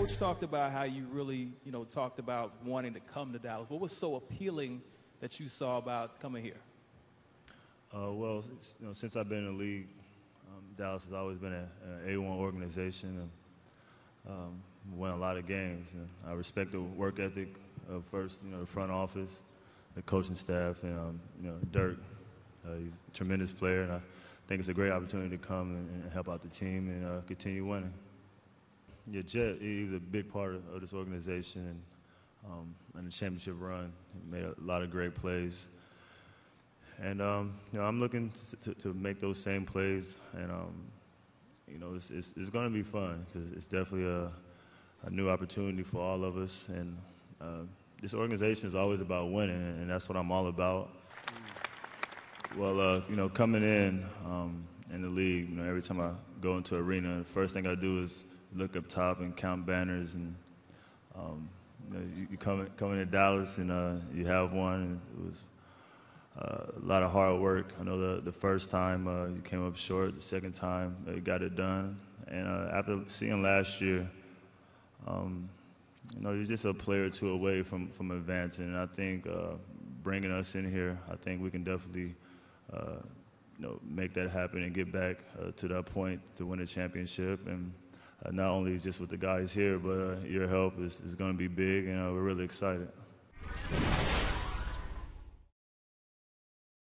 Coach talked about how you really, you know, talked about wanting to come to Dallas. What was so appealing that you saw about coming here? Uh, well, you know, since I've been in the league, um, Dallas has always been an A1 organization and um, won a lot of games. And I respect the work ethic of first, you know, the front office, the coaching staff, and um, you know, Dirk. Uh, he's a tremendous player, and I think it's a great opportunity to come and, and help out the team and uh, continue winning yeah, Jet, he was a big part of, of this organization and, um, and the championship run. He made a lot of great plays. And, um, you know, I'm looking to, to, make those same plays. And, um, you know, it's, it's, it's going to be fun because it's definitely a, a new opportunity for all of us. And uh, this organization is always about winning, and that's what I'm all about. Well, uh, you know, coming in um, in the league, you know, every time I go into arena, the first thing I do is look up top and count banners. And um, you, know, you, you come, come into Dallas and uh, you have one. it was uh, a lot of hard work. I know the, the first time uh, you came up short, the second time uh, you got it done. And uh, after seeing last year, um, you know, you're just a player or two away from, from advancing. And I think uh, bringing us in here, I think we can definitely you know, make that happen and get back uh, to that point to win a championship. And uh, not only just with the guys here, but uh, your help is, is going to be big, and uh, we're really excited.